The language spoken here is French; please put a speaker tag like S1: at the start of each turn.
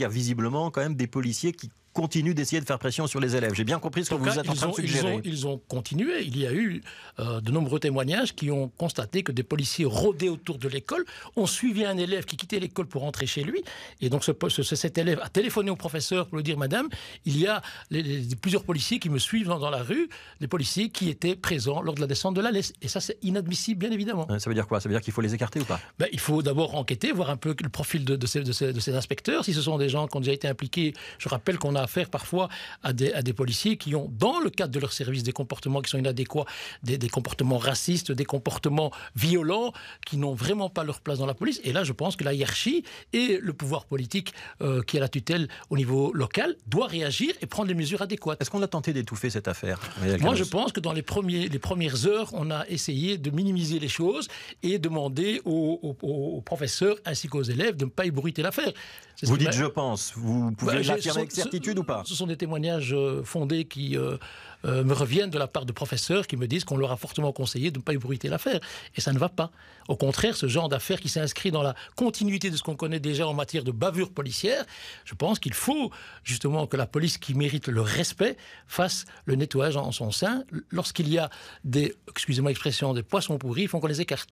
S1: y a visiblement quand même des policiers qui continuent d'essayer de faire pression sur les élèves. J'ai bien compris ce que vous, êtes en train de suggérer. Ils ont, continué. Il y a eu euh, de nombreux témoignages qui ont constaté que des policiers rôdaient autour de l'école, ont suivi un élève qui quittait l'école pour rentrer chez lui. Et donc ce, cet élève a téléphoné au professeur pour lui dire, Madame, il y a plusieurs policiers qui me suivent dans, la rue, des policiers qui étaient présents lors de la descente de la laisse. Et ça, c'est inadmissible, bien évidemment. Ça veut dire quoi Ça veut dire qu'il faut les écarter ou pas ben, Il faut d'abord enquêter, voir un peu le profil de, ces, de ces inspecteurs, si ce sont des gens qui ont déjà été impliqués. Je rappelle qu'on a affaire parfois à des, des, policiers qui ont, dans le cadre de leur service, des comportements qui sont inadéquats, des, comportements racistes, des comportements violents, qui n'ont vraiment pas leur place dans la police. Et là, je pense que la hiérarchie et le pouvoir politique euh, qui est la tutelle au niveau local doit réagir et prendre les mesures adéquates. Est-ce qu'on a tenté d'étouffer cette affaire Moi, je pense que dans les, premiers, les premières heures, on a essayé de minimiser les choses et demander aux, professeurs ainsi qu'aux élèves de ne pas ébruiter l'affaire. Vous dites je pense, vous bah, pouvez l'affirmer avec certitude ce sont des témoignages euh, fondés qui euh, euh, me reviennent de la part de professeurs qui me disent qu'on leur a fortement conseillé de ne pas ébruiter l'affaire. Et ça ne va pas. Au contraire, ce genre d'affaire qui s'inscrit dans la continuité de ce qu'on connaît déjà en matière de bavure policière, je pense qu'il faut justement que la police qui mérite le respect fasse le nettoyage en son sein. Lorsqu'il y a des, excusez-moi l'expression, des poissons pourris, il faut qu'on les écarte.